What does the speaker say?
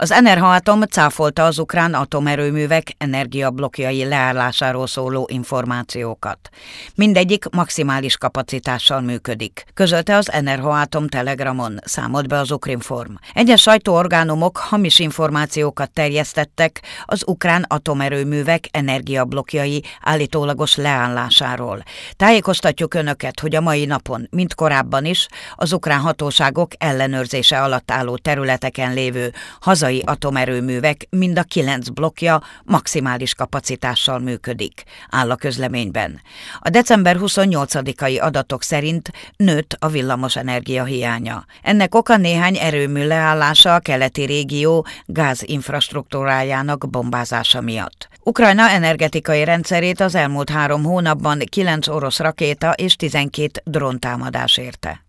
Az Enerhatom cáfolta az ukrán atomerőművek energiablokjai leállásáról szóló információkat. Mindegyik maximális kapacitással működik, közölte az Enerhatom telegramon, számolt be az Ukrinform. Egyes sajtóorgánumok hamis információkat terjesztettek az ukrán atomerőművek energiablokjai állítólagos leállásáról. Tájékoztatjuk Önöket, hogy a mai napon, mint korábban is, az ukrán hatóságok ellenőrzése alatt álló területeken lévő hazai butai atomerőművek mind a kilenc blokja maximális kapacitással működik, áll a közleményben. A december 28-ai adatok szerint nőtt a villamos energia hiánya. Ennek oka néhány erőmű leállása a keleti régió gázinfrastruktúrájának bombázása miatt. Ukrajna energetikai rendszerét az elmúlt három hónapban 9 orosz rakéta és 12 drontámadás érte.